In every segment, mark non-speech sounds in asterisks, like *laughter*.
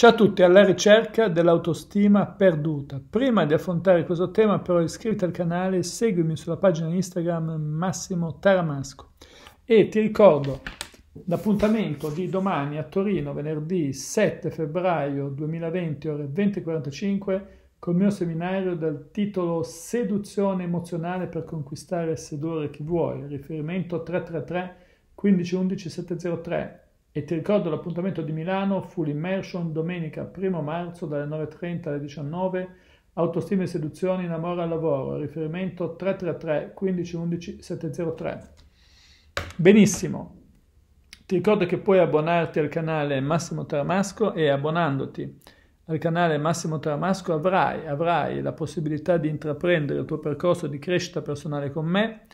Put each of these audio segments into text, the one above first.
Ciao a tutti, alla ricerca dell'autostima perduta. Prima di affrontare questo tema però iscriviti al canale e seguimi sulla pagina Instagram Massimo Taramasco. E ti ricordo l'appuntamento di domani a Torino, venerdì 7 febbraio 2020 ore 20.45 col mio seminario dal titolo Seduzione emozionale per conquistare e sedurre chi vuoi, riferimento 333 1511 703 e ti ricordo l'appuntamento di Milano Full Immersion domenica 1 marzo dalle 9.30 alle 19.00 Autostima e seduzioni in amore al lavoro, riferimento 333 1511 703. Benissimo, ti ricordo che puoi abbonarti al canale Massimo Taramasco e abbonandoti al canale Massimo Taramasco avrai, avrai la possibilità di intraprendere il tuo percorso di crescita personale con me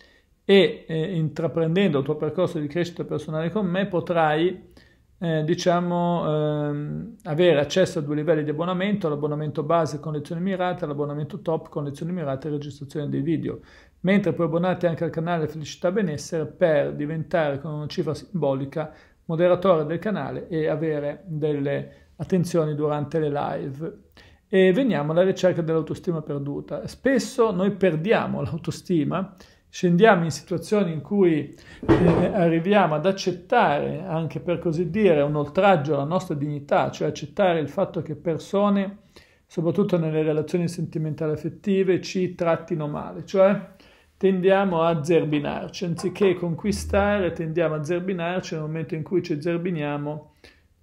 e eh, intraprendendo il tuo percorso di crescita personale con me potrai eh, diciamo ehm, avere accesso a due livelli di abbonamento, l'abbonamento base con lezioni mirate l'abbonamento top con lezioni mirate e registrazione dei video, mentre puoi abbonarti anche al canale Felicità Benessere per diventare con una cifra simbolica moderatore del canale e avere delle attenzioni durante le live. E veniamo alla ricerca dell'autostima perduta. Spesso noi perdiamo *laughs* l'autostima scendiamo in situazioni in cui eh, arriviamo ad accettare, anche per così dire, un oltraggio alla nostra dignità, cioè accettare il fatto che persone, soprattutto nelle relazioni sentimentali affettive, ci trattino male, cioè tendiamo a zerbinarci, anziché conquistare tendiamo a zerbinarci, nel momento in cui ci zerbiniamo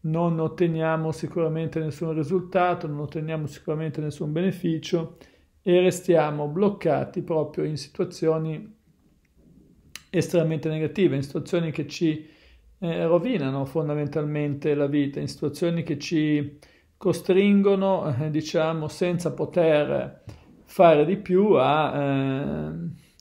non otteniamo sicuramente nessun risultato, non otteniamo sicuramente nessun beneficio e restiamo bloccati proprio in situazioni estremamente negative, in situazioni che ci eh, rovinano fondamentalmente la vita, in situazioni che ci costringono, eh, diciamo, senza poter fare di più a, eh,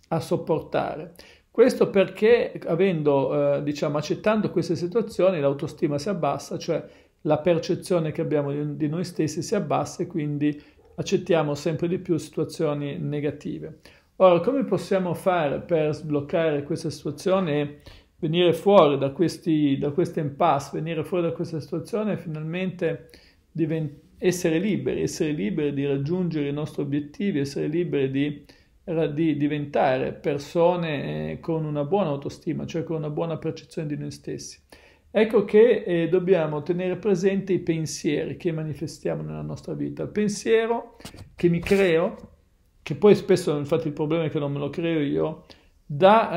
a sopportare. Questo perché, avendo, eh, diciamo, accettando queste situazioni, l'autostima si abbassa, cioè la percezione che abbiamo di, di noi stessi si abbassa e quindi accettiamo sempre di più situazioni negative. Ora, come possiamo fare per sbloccare questa situazione venire fuori da, questi, da questa impasse, venire fuori da questa situazione e finalmente essere liberi, essere liberi di raggiungere i nostri obiettivi, essere liberi di, di diventare persone eh, con una buona autostima, cioè con una buona percezione di noi stessi. Ecco che eh, dobbiamo tenere presente i pensieri che manifestiamo nella nostra vita, il pensiero che mi creo che poi spesso infatti il problema è che non me lo creo io, dà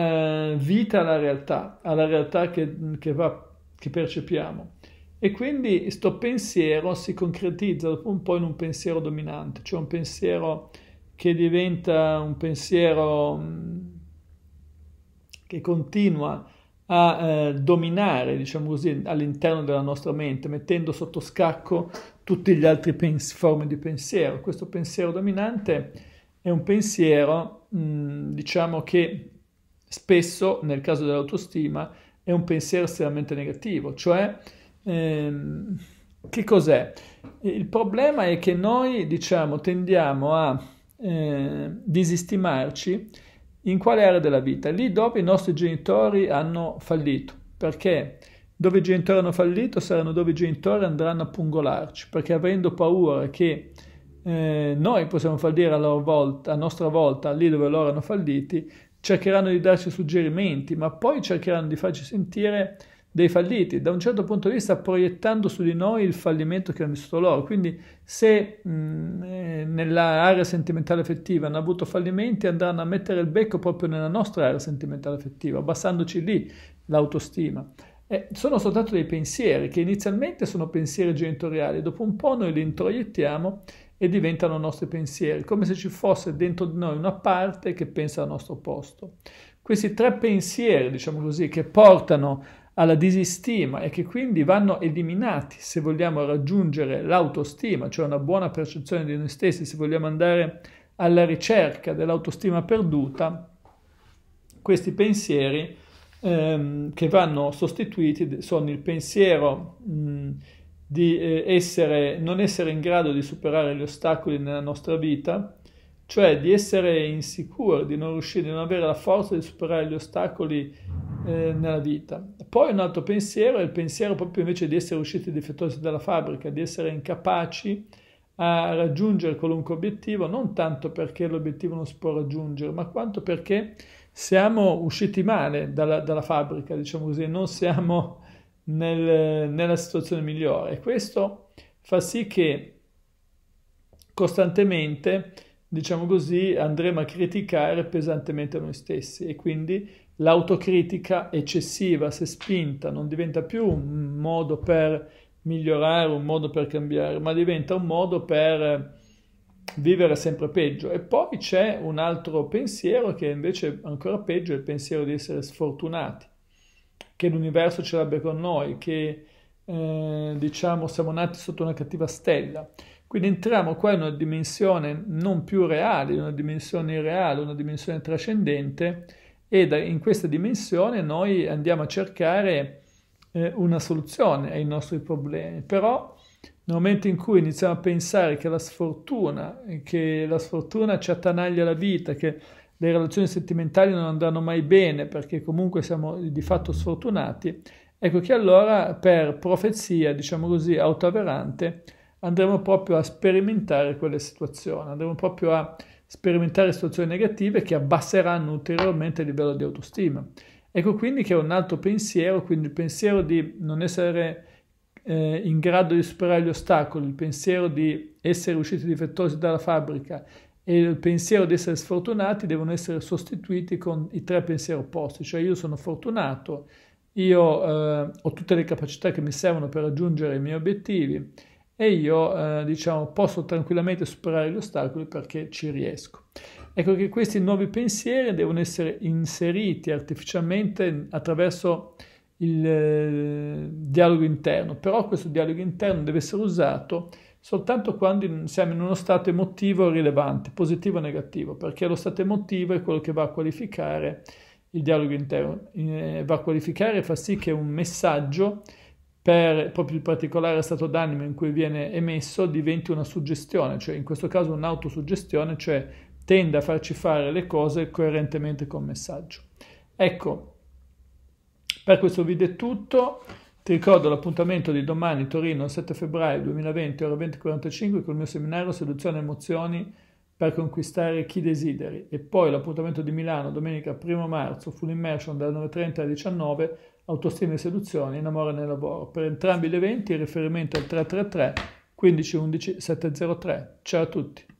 eh, vita alla realtà, alla realtà che, che, va, che percepiamo. E quindi questo pensiero si concretizza dopo un po' in un pensiero dominante, cioè un pensiero che diventa un pensiero mm, che continua a eh, dominare, diciamo così, all'interno della nostra mente, mettendo sotto scacco tutte le altre forme di pensiero. Questo pensiero dominante è un pensiero, diciamo che spesso nel caso dell'autostima è un pensiero estremamente negativo, cioè ehm, che cos'è? Il problema è che noi diciamo tendiamo a eh, disistimarci in quale area della vita? Lì dove i nostri genitori hanno fallito, perché dove i genitori hanno fallito saranno dove i genitori andranno a pungolarci, perché avendo paura che eh, noi possiamo fallire a, volta, a nostra volta lì dove loro hanno falliti, cercheranno di darci suggerimenti, ma poi cercheranno di farci sentire dei falliti, da un certo punto di vista proiettando su di noi il fallimento che hanno vissuto loro. Quindi se mm, eh, nell'area sentimentale affettiva hanno avuto fallimenti, andranno a mettere il becco proprio nella nostra area sentimentale affettiva, abbassandoci lì l'autostima. Eh, sono soltanto dei pensieri che inizialmente sono pensieri genitoriali, dopo un po' noi li introiettiamo e diventano nostri pensieri, come se ci fosse dentro di noi una parte che pensa al nostro posto. Questi tre pensieri, diciamo così, che portano alla disistima e che quindi vanno eliminati se vogliamo raggiungere l'autostima, cioè una buona percezione di noi stessi, se vogliamo andare alla ricerca dell'autostima perduta, questi pensieri ehm, che vanno sostituiti sono il pensiero mh, di eh, essere, non essere in grado di superare gli ostacoli nella nostra vita, cioè di essere insicuri, di non riuscire, di non avere la forza di superare gli ostacoli eh, nella vita. Poi un altro pensiero è il pensiero proprio invece di essere usciti difettosi dalla fabbrica, di essere incapaci a raggiungere qualunque obiettivo, non tanto perché l'obiettivo non si può raggiungere, ma quanto perché siamo usciti male dalla, dalla fabbrica, diciamo così, non siamo nel, nella situazione migliore. Questo fa sì che costantemente, diciamo così, andremo a criticare pesantemente noi stessi e quindi l'autocritica eccessiva, se spinta, non diventa più un modo per migliorare, un modo per cambiare, ma diventa un modo per vivere sempre peggio. E poi c'è un altro pensiero che invece è ancora peggio, è il pensiero di essere sfortunati che l'universo ce l'abbia con noi, che eh, diciamo siamo nati sotto una cattiva stella. Quindi entriamo qua in una dimensione non più reale, una dimensione irreale, una dimensione trascendente e da, in questa dimensione noi andiamo a cercare eh, una soluzione ai nostri problemi. Però nel momento in cui iniziamo a pensare che la sfortuna, che la sfortuna ci attanaglia la vita, che le relazioni sentimentali non andranno mai bene perché comunque siamo di fatto sfortunati, ecco che allora per profezia, diciamo così, autoaverante, andremo proprio a sperimentare quelle situazioni, andremo proprio a sperimentare situazioni negative che abbasseranno ulteriormente il livello di autostima. Ecco quindi che è un altro pensiero, quindi il pensiero di non essere eh, in grado di superare gli ostacoli, il pensiero di essere usciti difettosi dalla fabbrica, e il pensiero di essere sfortunati devono essere sostituiti con i tre pensieri opposti, cioè io sono fortunato, io eh, ho tutte le capacità che mi servono per raggiungere i miei obiettivi e io eh, diciamo posso tranquillamente superare gli ostacoli perché ci riesco. Ecco che questi nuovi pensieri devono essere inseriti artificialmente attraverso il eh, dialogo interno, però questo dialogo interno deve essere usato soltanto quando siamo in uno stato emotivo rilevante, positivo o negativo, perché lo stato emotivo è quello che va a qualificare il dialogo interno, eh, va a qualificare e fa sì che un messaggio per proprio il particolare stato d'animo in cui viene emesso diventi una suggestione, cioè in questo caso un'autosuggestione, cioè tende a farci fare le cose coerentemente col messaggio. Ecco, per questo video è tutto. Ti ricordo l'appuntamento di domani Torino, 7 febbraio 2020, ore 20.45, col mio seminario Seduzione e emozioni per conquistare chi desideri. E poi l'appuntamento di Milano, domenica 1 marzo, full immersion dalle 9.30 alle 19, autostima e seduzione, in amore nel lavoro. Per entrambi gli eventi il riferimento al 333 1511 703. Ciao a tutti!